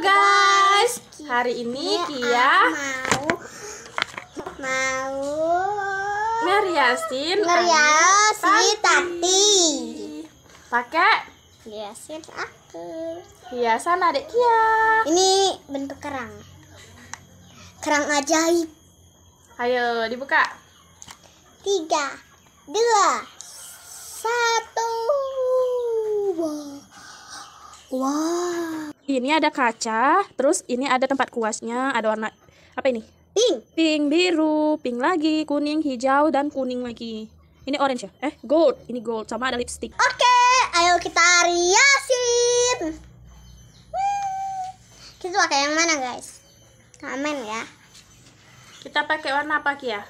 guys, hari ini Kia mau mau meriasin meriasin tati pakai hiasin aku hiasan adik Kia ini bentuk kerang kerang ajaib ayo dibuka tiga dua satu wow, wow ini ada kaca terus ini ada tempat kuasnya ada warna apa ini pink pink biru pink lagi kuning hijau dan kuning lagi ini orange ya eh gold ini gold sama ada lipstick oke okay, ayo kita riasin hmm. kita pakai yang mana guys Kamen ya kita pakai warna apa Kia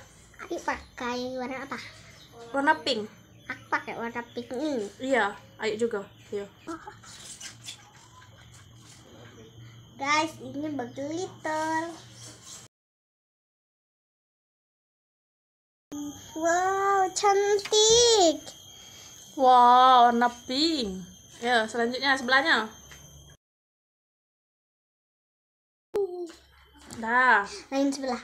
Aku pakai warna apa warna pink aku pakai warna pink ini iya ayo juga yuk iya. oh. Guys, ini berglitter. Wow, cantik. Wow, warna pink. Ya, selanjutnya sebelahnya. Dah. Lain sebelah.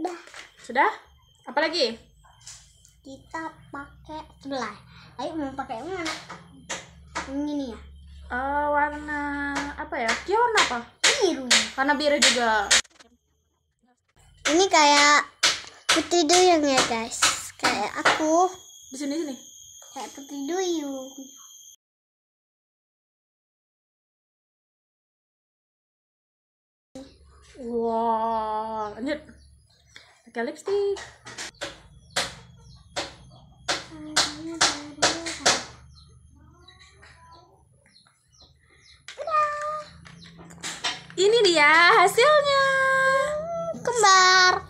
Sudah. Sudah? Apa lagi? Kita pakai sebelah. Ayo mau pakai yang mana? kenapa? Biru. Karena biru juga. Ini kayak putri duyung ya guys. Kayak aku. Di sini sini. Kayak putri duyung. Wah, wow, lanjut. Pakai lipstick. Ini dia hasilnya. Kembar.